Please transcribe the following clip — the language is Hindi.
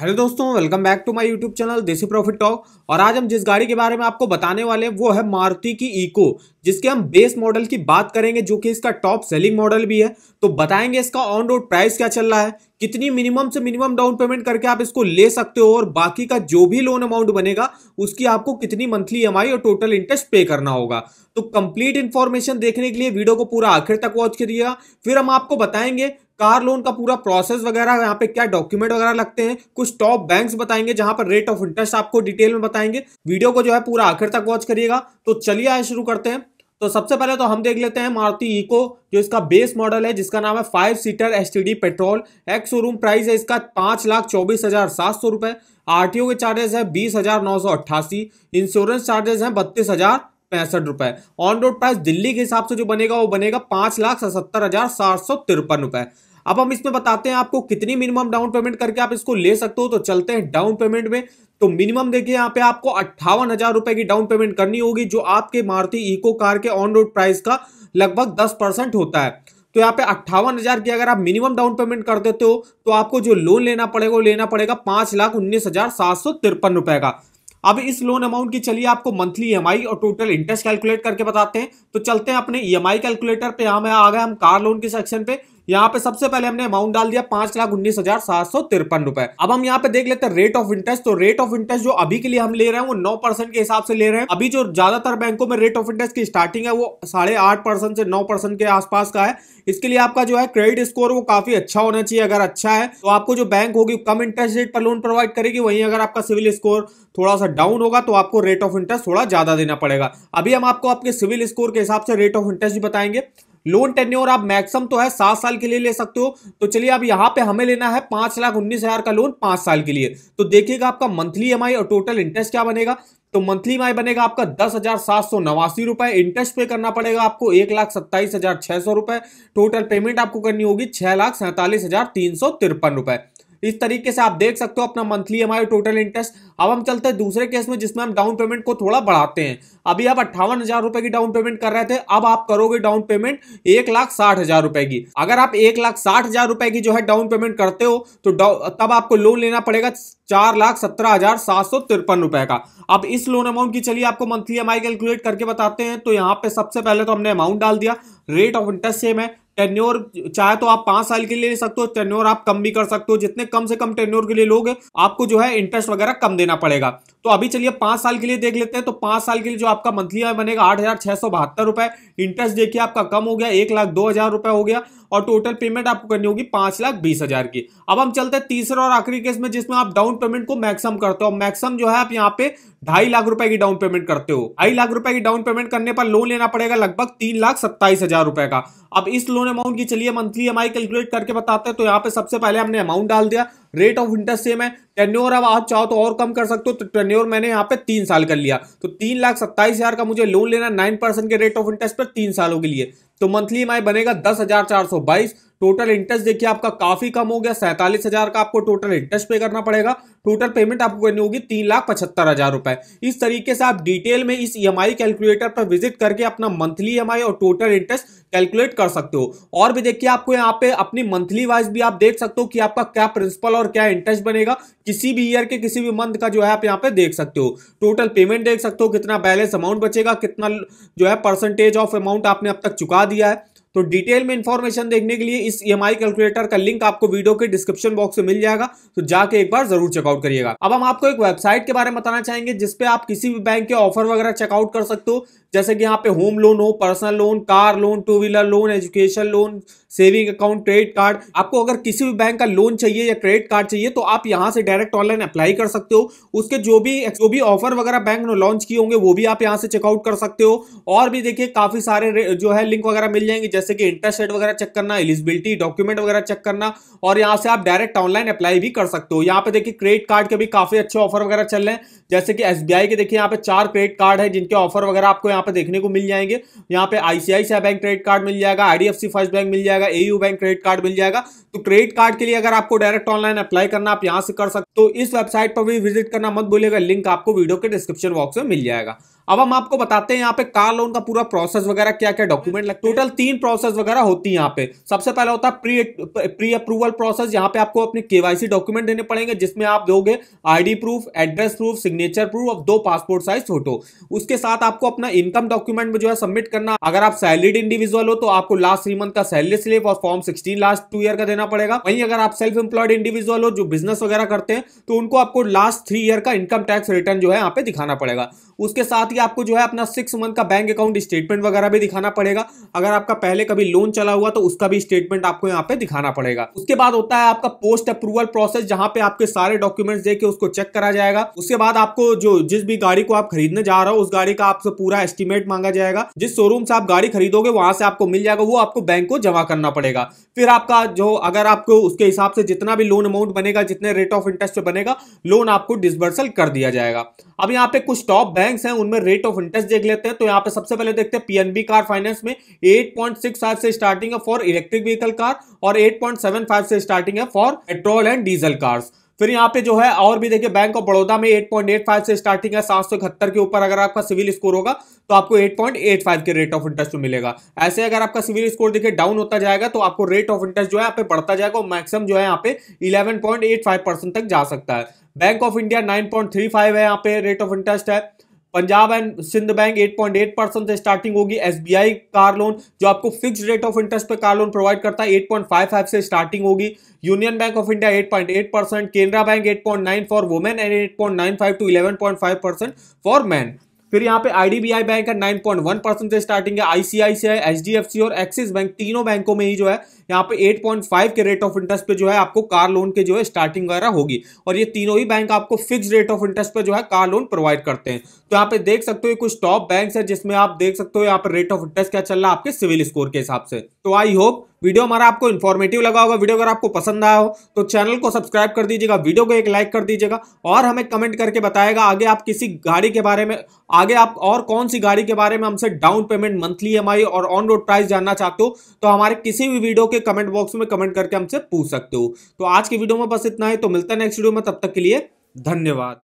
हेलो दोस्तों welcome back to my YouTube channel Desi profit talk और आज हम जिस गाड़ी के बारे में आपको बताने वाले हैं वो है मारुति की इको जिसके हम बेस मॉडल की बात करेंगे जो कि इसका टॉप सेलिंग मॉडल भी है तो बताएंगे इसका ऑन रोड प्राइस क्या चल रहा है कितनी मिनिमम से मिनिमम डाउन पेमेंट करके आप इसको ले सकते हो और बाकी का जो भी लोन अमाउंट बनेगा उसकी आपको कितनी मंथली एम और टोटल इंटरेस्ट पे करना होगा तो कंप्लीट इन्फॉर्मेशन देखने के लिए वीडियो को पूरा आखिर तक वॉच करिएगा फिर हम आपको बताएंगे कार लोन का पूरा प्रोसेस वगैरह यहाँ पे क्या डॉक्यूमेंट वगैरह लगते हैं कुछ टॉप बैंक्स बताएंगे जहां पर रेट ऑफ इंटरेस्ट आपको डिटेल में बताएंगे वीडियो को जो है पूरा आखिर तक वॉच करिएगा तो चलिए आज शुरू करते हैं तो सबसे पहले तो हम देख लेते हैं मारुति इको जो इसका बेस मॉडल है जिसका नाम है five seater S petrol ex showroom price है इसका पांच लाख चौबीस हज़ार सात सौ रुपए आर के चार्जेस है बीस हज़ार नौ सौ अट्ठासी इंश्योरेंस चार्जेस है बत्तीस हज़ार पैंसठ रुपए ऑन रोड प्राइस दिल्ली के हिसाब से जो बनेगा वो बनेगा पांच लाख सत्तर हजार सात सौ तिरपन रुपए अब हम इसमें बताते हैं आपको कितनी मिनिमम डाउन पेमेंट करके आप इसको ले सकते हो तो चलते हैं डाउन पेमेंट में तो मिनिमम देखिए यहाँ पे आपको अट्ठावन हजार रुपए की डाउन पेमेंट करनी होगी जो आपके मारुति इको कार के ऑन रोड प्राइस का लगभग दस परसेंट होता है तो यहाँ पे अट्ठावन हजार की अगर आप मिनिमम डाउन पेमेंट कर देते हो तो आपको जो लोन लेना पड़ेगा वो लेना पड़ेगा पांच लाख उन्नीस हजार सात सौ तिरपन रुपए का अब इस लोन अमाउंट की चलिए आपको मंथली ई e और टोटल इंटरेस्ट कैलकुलेट करके बताते हैं तो चलते हैं अपने ई e कैलकुलेटर पे यहां आ गए हम कार लोन के सेक्शन पे यहाँ पे सबसे पहले हमने अमाउंट डाल दिया पांच लाख उन्नीस हजार सात सौ तिरपन रुपए अब हम यहाँ पे देख लेते हैं रेट ऑफ इंटरेस्ट तो रेट ऑफ इंटरेस्ट जो अभी के लिए हम ले रहे हैं वो नौ परसेंट के हिसाब से ले रहे हैं अभी जो ज्यादातर बैंकों में रेट ऑफ इंटरेस्ट की स्टार्टिंग है वो साढ़े आठ परसेंट से नौ परसेंट के आसपास का है इसके लिए आपका जो है क्रेडिट स्कोर वो काफी अच्छा होना चाहिए अगर अच्छा है तो आपको जो बैंक होगी कम इंटरेस्ट रेट पर लोन प्रोवाइड करेगी वहीं अगर आपका सिविल स्कोर थोड़ा सा डाउन होगा तो आपको रेट ऑफ इंटरेस्ट थोड़ा ज्यादा देना पड़ेगा अभी हम आपको आपके सिविल स्कोर के हिसाब से रेट ऑफ इंटरेस्ट भी बताएंगे लोन टेन्योर आप मैक्सिमम तो है सात साल के लिए ले सकते हो तो चलिए अब यहाँ पे हमें लेना है पांच लाख उन्नीस हजार का लोन पांच साल के लिए तो देखिएगा आपका मंथली एम और टोटल इंटरेस्ट क्या बनेगा तो मंथली ई बनेगा आपका दस हजार सात सौ नवासी रुपए इंटरेस्ट पे करना पड़ेगा आपको एक लाख सत्ताईस हजार छह सौ रुपए टोटल पेमेंट आपको करनी होगी छह लाख सैंतालीस हजार तीन सौ तिरपन रुपए इस तरीके से आप देख सकते हो अपना मंथली हमारे टोटल इंटरेस्ट अब हम चलते हैं दूसरे केस में जिसमें हम डाउन पेमेंट को थोड़ा बढ़ाते हैं अभी आप अट्ठावन हजार रुपए की डाउन पेमेंट कर रहे थे अब आप करोगे डाउन पेमेंट एक लाख साठ हजार रुपए की अगर आप एक लाख साठ हजार रुपए की जो है डाउन पेमेंट करते हो तो तब आपको लोन लेना पड़ेगा चार लाख सत्रह हजार सात सौ तिरपन रुपए का अब इस लोन अमाउंट की चलिए आपको मंथली एम कैलकुलेट करके बताते हैं तो यहाँ पे सबसे पहले तो हमने अमाउंट डाल दिया रेट ऑफ इंटरेस्ट सेम है टेन्योर चाहे तो आप पांच साल के लिए ले सकते हो टेन्योर आप कम भी कर सकते हो जितने कम से कम टेन्योर के लिए लोग आपको जो है इंटरेस्ट वगैरह कम देना पड़ेगा तो अभी चलिए पांच साल के लिए देख लेते हैं तो पांच साल के लिए जो आपका मंथली बनेगा आठ हजार छह सौ बहत्तर रुपए इंटरेस्ट देखिए आपका कम हो गया एक लाख दो हजार रुपए हो गया और टोटल पेमेंट आपको करनी होगी पांच लाख बीस हजार की अब हम चलते हैं तीसरे और आखिरी केस में जिसमें आप डाउन पेमेंट को मैक्सिमम करते हो मैक्सिमम जो है आप यहाँ पे ढाई लाख रुपए की डाउन पेमेंट करते हो ढाई लाख रुपए की डाउन पेमेंट करने पर लोन लेना पड़ेगा लगभग तीन लाख सत्ताईस हजार रुपए का अब इस लोन अमाउंट की चलिए मंथली एमआई कैलकुलेट करके बताते हैं तो यहाँ पे सबसे पहले हमने अमाउंट डाल दिया रेट ऑफ इंटरेस्ट सेम है टेन्योर अब आप चाहो तो और कम कर सकते हो तो टेन्योर मैंने यहाँ पे तीन साल कर लिया तो तीन लाख सत्ताईस हजार का मुझे लोन लेना नाइन परसेंट के रेट ऑफ इंटरेस्ट पर तीन सालों के लिए तो मंथली ई बनेगा दस हजार चार सौ बाईस टोटल इंटरेस्ट देखिए आपका काफी कम हो गया सैंतालीस हजार का आपको टोटल इंटरेस्ट पे करना पड़ेगा टोटल पेमेंट आपको करनी होगी तीन लाख पचहत्तर हजार रुपए इस तरीके से आप डिटेल में इस ई e कैलकुलेटर पर विजिट करके अपना मंथली ई e और टोटल इंटरेस्ट कैलकुलेट कर सकते हो और भी देखिए आपको यहाँ पे अपनी मंथली वाइज भी आप देख सकते हो कि आपका क्या प्रिंसिपल और क्या इंटरेस्ट बनेगा किसी भी ईयर के किसी भी मंथ का जो है आप यहाँ पे देख सकते हो टोटल पेमेंट देख सकते हो कितना बैलेंस अमाउंट बचेगा कितना जो है परसेंटेज ऑफ अमाउंट आपने अब तक चुका दिया है तो डिटेल में इंफॉर्मेशन देखने के लिए इस ई e कैलकुलेटर का लिंक आपको वीडियो के डिस्क्रिप्शन बॉक्स में मिल जाएगा तो जाके एक बार जरूर चेकआउट करिएगा अब हम आपको एक वेबसाइट के बारे में बताना चाहेंगे जिसपे आप किसी भी बैंक के ऑफर वगैरह चेकआउट कर सकते हो जैसे कि यहाँ पे होम लोन हो personal loan car loan two wheeler loan education loan saving account credit card आपको अगर किसी भी बैंक का लोन चाहिए या क्रेडिट कार्ड चाहिए तो आप यहाँ से डायरेक्ट ऑनलाइन अप्लाई कर सकते हो उसके जो भी जो भी ऑफर वगैरह बैंक ने लॉन्च किए होंगे वो भी आप यहाँ से चेकआउट कर सकते हो और भी देखिए काफी सारे जो है लिंक वगैरह मिल जाएंगे जैसे जैसे कि इंटरेस्ट रेट वगैरह चेक करना एलिजिबिलिटी डॉक्यूमेंट वगैरह चेक करना और यहाँ से आप डायरेक्ट ऑनलाइन अप्लाई भी कर सकते हो यहाँ पे देखिए क्रेडिट कार्ड के भी काफी अच्छे ऑफर वगैरह चल रहे हैं जैसे कि एस के देखिए यहाँ पे चार क्रेडिट कार्ड है जिनके ऑफर वगैरह आपको यहाँ पे देखने को मिल जाएंगे यहाँ पे आईसीआईसीआई बैंक क्रेडिट कार्ड मिल जाएगा आईडीएफसी फर्स्ट बैंक मिल जाएगा एयू बैंक क्रेडिट कार्ड मिल जाएगा तो क्रेडिट कार्ड के लिए अगर आपको डायरेक्ट ऑनलाइन अप्लाई करना आप यहाँ से कर सकते हो तो इस वेबसाइट पर भी विजिट करना मत भूलेगा लिंक आपको वीडियो के डिस्क्रिप्शन बॉक्स में मिल जाएगा अब हम आपको बताते हैं यहाँ पे कार लोन का पूरा प्रोसेस वगैरह क्या क्या डॉक्यूमेंट लगता है टोटल तीन प्रोसेस वगैरह होती है यहाँ पे सबसे पहले होता है प्री प्री अप्रूवल प्रोसेस यहाँ पे आपको अपने केवाईसी डॉक्यूमेंट देने पड़ेंगे जिसमें आप दोगे ID proof address proof signature proof और दो पासपोर्ट साइज फोटो उसके साथ आपको अपना इनकम डॉक्यूमेंट में जो है सबमिट करना अगर आप सैलरीड इंडिविजुअल हो तो आपको लास्ट थ्री मंथ का सैलरी स्लिप और form sixteen last two year का देना पड़ेगा वहीं अगर आप सेल्फ एम्प्लॉयड इंडिविजुअल हो जो बिजनेस वगैरह करते हैं तो उनको आपको लास्ट थ्री ईयर का इनकम टैक्स रिटर्न जो है यहाँ पे दिखाना पड़ेगा उसके साथ ही आपको जो है अपना सिक्स मंथ का बैंक अकाउंट स्टेटमेंट वगैरह भी दिखाना पड़ेगा अगर आपका पहले कभी लोन चला हुआ तो उसका भी स्टेटमेंट आपको यहाँ पे दिखाना पड़ेगा उसके बाद होता है आपका पोस्ट अप्रूवल प्रोसेस जहाँ पे आपके सारे डॉक्यूमेंट्स दे के उसको चेक करा जाएगा उसके बाद आपको जो जिस भी गाड़ी को आप खरीदने जा रहे हो उस गाड़ी का आपसे पूरा एस्टिमेट मांगा जाएगा जिस शोरूम से आप गाड़ी खरीदोगे वहां से आपको मिल जाएगा वो आपको बैंक को जमा करना पड़ेगा फिर आपका जो अगर आपको उसके हिसाब से जितना भी लोन अमाउंट बनेगा जितने रेट ऑफ इंटरेस्ट बनेगा लोन आपको डिसबर्सल कर दिया जाएगा अब यहाँ पे कुछ टॉप बैंक्स हैं उनमें रेट ऑफ इंटरेस्ट देख लेते हैं तो यहाँ पे सबसे पहले देखते हैं पीएनबी कार फाइनेंस में 8.65 से स्टार्टिंग है फॉर इलेक्ट्रिक व्हीकल कार और 8.75 से स्टार्टिंग है for petrol and diesel cars फिर यहाँ पे जो है और भी देखिए बैंक ऑफ बड़ौदा में 8.85 से स्टार्टिंग है सात के ऊपर अगर आपका सिविल स्कोर होगा तो आपको 8.85 के रेट ऑफ इंटरेस्ट मिलेगा ऐसे अगर आपका सिविल स्कोर देखिए डाउन होता जाएगा तो आपको रेट ऑफ इंटरेस्ट जो है यहाँ पे बढ़ता जाएगा और मैक्सिमम जो है यहाँ पे इलेवन तक जा सकता है बैंक ऑफ इंडिया नाइन है यहाँ पे रेट ऑफ इंटरेस्ट है Punjab and Sind bank 8.8 percent से स्टार्टिंग होगी एसबीआई कार लोन जो आपको फिक्स रेट ऑफ इंटरेस्ट पे कार लोन प्रोवाइड करता है 8.55 से स्टार्टिंग होगी union bank of India 8.8 percent Canara bank 8.9 for women and 8.95 to 11.5 percent for man फिर यहाँ पे आईडीबीआई बैंक है 9.1 परसेंट से स्टार्टिंग है आईसीआईसीआई एचडीएफसी और एक्सिस बैंक तीनों बैंकों में ही जो है यहाँ पे 8.5 के रेट ऑफ इंटरेस्ट पे जो है आपको कार लोन के जो है स्टार्टिंग वगैरह होगी और ये तीनों ही बैंक आपको फिक्स रेट ऑफ इंटरेस्ट पे जो है कार लोन प्रोवाइड करते हैं तो यहाँ पे देख सकते हो कुछ टॉप बैंक है जिसमें आप देख सकते हो यहाँ पर रेट ऑफ इंटरेस्ट क्या चल रहा है आपके सिविल स्कोर के हिसाब से तो आई होप वीडियो हमारा आपको इन्फॉर्मेटिव लगा होगा वीडियो अगर आपको पसंद आया हो तो चैनल को सब्सक्राइब कर दीजिएगा वीडियो को एक लाइक कर दीजिएगा और हमें कमेंट करके बताएगा आगे आप किसी गाड़ी के बारे में आगे आप और कौन सी गाड़ी के बारे में हमसे डाउन पेमेंट मंथली ई और ऑन रोड प्राइस जानना चाहते हो तो हमारे किसी भी वीडियो के कमेंट बॉक्स में कमेंट करके हमसे पूछ सकते हो तो आज की वीडियो में बस इतना ही तो मिलता है नेक्स्ट वीडियो में तब तक के लिए धन्यवाद